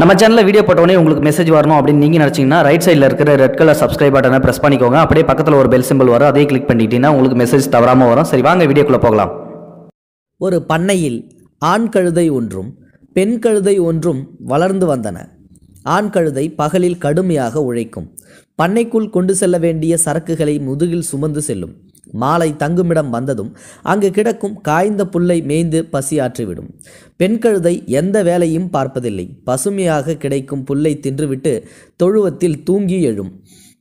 நம்ம சேனலில் வீடியோ போட்டவனே உங்களுக்கு மெசேஜ் வரணும் அப்படின்னு நீங்கள் நினச்சிங்கன்னா ரைட் சைடில் இருக்கிற ரெட் கலர் சப்ஸ்கிரைப் பட்டனை ப்ரெஸ் பண்ணிக்கோங்க அப்படியே பக்கத்தில் ஒரு பெல் சிம்பிள் வரும் அதே கிளிக் பண்ணிக்கிட்டீங்கன்னா உங்களுக்கு மெசேஜ் தவறாமல் வரும் சரி வாங்க வீடியோக்குள்ளே போகலாம் ஒரு பண்ணையில் ஆண் கழுதை ஒன்றும் பெண் கழுதை ஒன்றும் வளர்ந்து வந்தன ஆண் கழுதை பகலில் கடுமையாக உழைக்கும் பண்ணைக்குள் கொண்டு செல்ல வேண்டிய சரக்குகளை முதுகில் சுமந்து செல்லும் மாலை தங்குமிடம் வந்ததும் அங்கு கிடக்கும் காய்ந்த புல்லை மேய்ந்து பசியாற்றிவிடும் பெண் கழுதை எந்த வேலையும் பார்ப்பதில்லை பசுமையாக கிடைக்கும் புல்லை தின்றுவிட்டு தொழுவத்தில் தூங்கி எழும்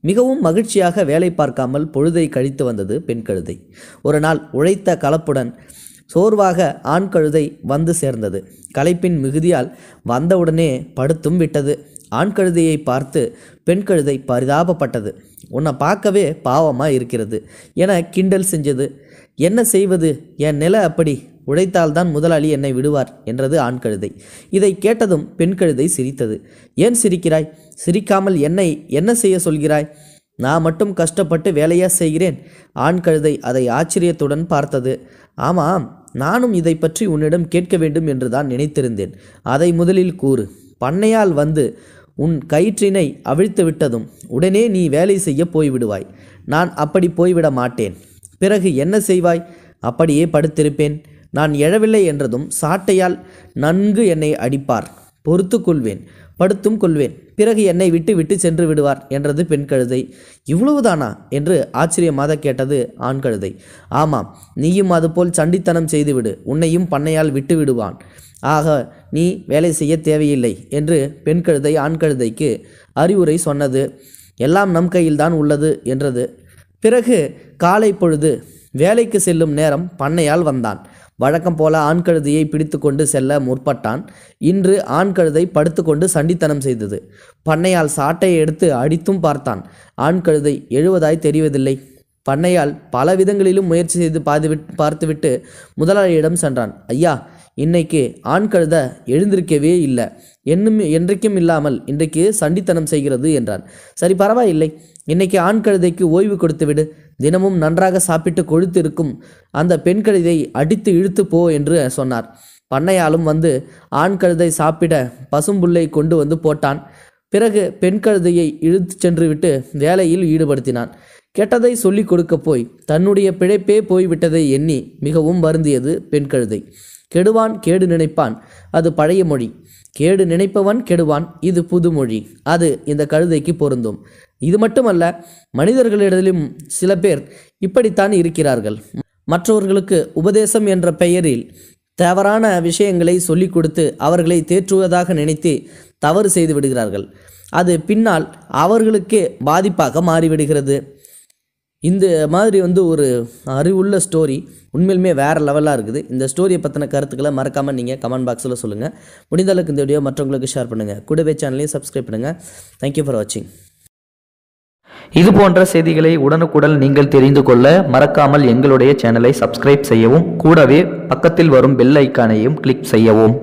மிகவும் மகிழ்ச்சியாக வேலை பார்க்காமல் பொழுதை கழித்து வந்தது பெண் கழுதை ஒரு நாள் உழைத்த கலப்புடன் சோர்வாக ஆண் கழுதை வந்து சேர்ந்தது களைப்பின் மிகுதியால் வந்தவுடனே படுத்தும் விட்டது ஆண் கழுதையை பார்த்து பெண் கழுதை பரிதாபப்பட்டது உன்னை பார்க்கவே பாவமாக இருக்கிறது என கிண்டல் செஞ்சது என்ன செய்வது என் நிலை அப்படி உழைத்தால்தான் முதலாளி என்னை விடுவார் என்றது ஆண் கழுதை இதை கேட்டதும் பெண் கழுதை சிரித்தது ஏன் சிரிக்கிறாய் சிரிக்காமல் என்னை என்ன செய்ய சொல்கிறாய் நான் மட்டும் கஷ்டப்பட்டு வேலையாக செய்கிறேன் ஆண் கழுதை அதை ஆச்சரியத்துடன் பார்த்தது ஆமாம் நானும் இதை பற்றி உன்னிடம் கேட்க வேண்டும் என்றுதான் நினைத்திருந்தேன் அதை முதலில் கூறு பண்ணையால் வந்து உன் கயிற்றினை அவிழ்த்து விட்டதும் உடனே நீ வேலை செய்ய போய்விடுவாய் நான் அப்படி போய்விட மாட்டேன் பிறகு என்ன செய்வாய் அப்படியே படுத்திருப்பேன் நான் எழவில்லை என்றதும் சாட்டையால் நன்கு என்னை அடிப்பார் பொறுத்து கொள்வேன் படுத்தும் கொள்வேன் பிறகு என்னை விட்டு விட்டு சென்று விடுவார் என்றது பெண் கழுதை இவ்வளவுதானா என்று ஆச்சரியமாக கேட்டது ஆண் கழுதை ஆமாம் நீயும் அதுபோல் சண்டித்தனம் செய்துவிடு உன்னையும் பண்ணையால் விட்டு விடுவான் ஆக நீ வேலை செய்ய தேவையில்லை என்று பெண் கழுதை ஆண் கழுதைக்கு அறிவுரை சொன்னது எல்லாம் நம் கையில்தான் உள்ளது என்றது பிறகு காலை பொழுது வேலைக்கு செல்லும் நேரம் பண்ணையால் வந்தான் வழக்கம் போல ஆண் கழுதையை பிடித்து கொண்டு செல்ல முற்பட்டான் இன்று ஆண் கழுதை படுத்துக்கொண்டு சண்டித்தனம் செய்தது பண்ணையால் சாட்டையை எடுத்து அடித்தும் பார்த்தான் ஆண் கழுதை எழுவதாய் தெரிவதில்லை பண்ணையால் பல விதங்களிலும் முயற்சி செய்து பார்த்துவிட்டு பார்த்துவிட்டு முதலாளியிடம் சென்றான் ஐயா இன்னைக்கு ஆண் கழுத எழுந்திருக்கவே இல்லை என்னும் என்றைக்கும் இல்லாமல் இன்றைக்கு சண்டித்தனம் செய்கிறது என்றான் சரி பரவாயில்லை இன்னைக்கு ஆண் கழுதைக்கு ஓய்வு கொடுத்து விடு தினமும் நன்றாக சாப்பிட்டு கொழுத்து இருக்கும் அந்த பெண் கழுதை அடித்து இழுத்து போ என்று சொன்னார் பண்ணையாலும் வந்து ஆண் கழுதை சாப்பிட பசும்புல்லை கொண்டு வந்து போட்டான் பிறகு பெண் கழுதையை இழுத்து சென்று விட்டு வேலையில் ஈடுபடுத்தினான் கெட்டதை சொல்லிக் கொடுக்க போய் தன்னுடைய பிழைப்பே போய்விட்டதை எண்ணி மிகவும் வருந்தியது பெண் கழுதை கெடுவான் கேடு நினைப்பான் அது பழைய மொழி கேடு நினைப்பவன் கெடுவான் இது புதுமொழி அது இந்த கழுதைக்கு பொருந்தும் இது மட்டுமல்ல மனிதர்களிடத்திலும் சில பேர் இப்படித்தான் இருக்கிறார்கள் மற்றவர்களுக்கு உபதேசம் என்ற பெயரில் தவறான விஷயங்களை சொல்லிக் கொடுத்து அவர்களை தேற்றுவதாக நினைத்து தவறு செய்து விடுகிறார்கள் அது பின்னால் அவர்களுக்கே பாதிப்பாக மாறிவிடுகிறது இந்த மாதிரி வந்து ஒரு அறிவுள்ள ஸ்டோரி உண்மையிலுமே வேறு லெவலாக இருக்குது இந்த ஸ்டோரியை பற்றின கருத்துக்களை மறக்காமல் நீங்கள் கமெண்ட் பாக்ஸில் சொல்லுங்கள் முடிந்த அளவுக்கு இந்த வீடியோ மற்றவங்களுக்கு ஷேர் பண்ணுங்கள் கூடவே சேனலையும் சப்ஸ்கிரைப் பண்ணுங்கள் தேங்க்யூ ஃபார் வாட்சிங் இது போன்ற செய்திகளை உடனுக்குடன் நீங்கள் தெரிந்து கொள்ள மறக்காமல் எங்களுடைய சேனலை சப்ஸ்கிரைப் செய்யவும் கூடவே பக்கத்தில் வரும் பெல் ஐக்கானையும் கிளிக் செய்யவும்